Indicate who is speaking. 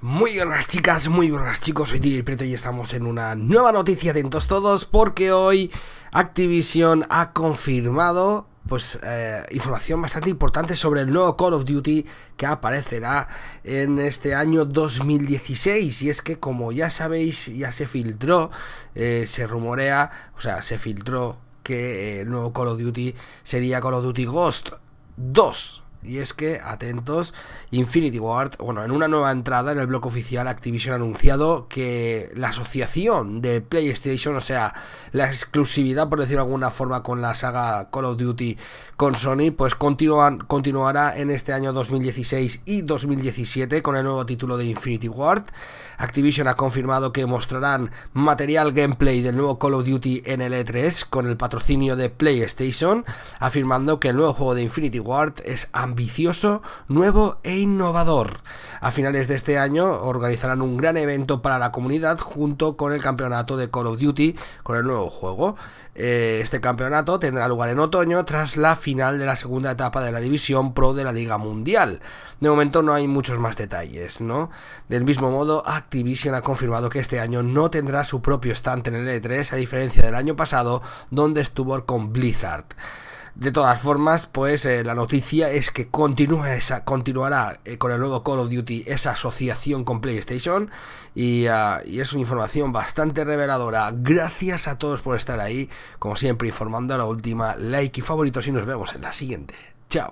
Speaker 1: Muy buenas chicas, muy buenas chicos, soy Tigre Prieto y estamos en una nueva noticia, atentos todos, porque hoy Activision ha confirmado pues eh, información bastante importante sobre el nuevo Call of Duty que aparecerá en este año 2016 y es que como ya sabéis ya se filtró, eh, se rumorea, o sea se filtró que el nuevo Call of Duty sería Call of Duty Ghost 2 y es que, atentos, Infinity Ward, bueno, en una nueva entrada en el blog oficial, Activision ha anunciado que la asociación de PlayStation, o sea, la exclusividad, por decirlo de alguna forma, con la saga Call of Duty con Sony, pues continuará en este año 2016 y 2017 con el nuevo título de Infinity Ward. Activision ha confirmado que mostrarán material gameplay del nuevo Call of Duty en el E3 con el patrocinio de PlayStation, afirmando que el nuevo juego de Infinity Ward es a ambicioso, nuevo e innovador. A finales de este año organizarán un gran evento para la comunidad junto con el campeonato de Call of Duty con el nuevo juego. Eh, este campeonato tendrá lugar en otoño tras la final de la segunda etapa de la División Pro de la Liga Mundial. De momento no hay muchos más detalles, ¿no? Del mismo modo, Activision ha confirmado que este año no tendrá su propio stand en el E3 a diferencia del año pasado donde estuvo con Blizzard. De todas formas, pues eh, la noticia es que continúa esa, continuará eh, con el nuevo Call of Duty esa asociación con PlayStation y, ah, y, es una información bastante reveladora. Gracias a todos por estar ahí, como siempre informando a la última, like y favoritos y nos vemos en la siguiente. Chao.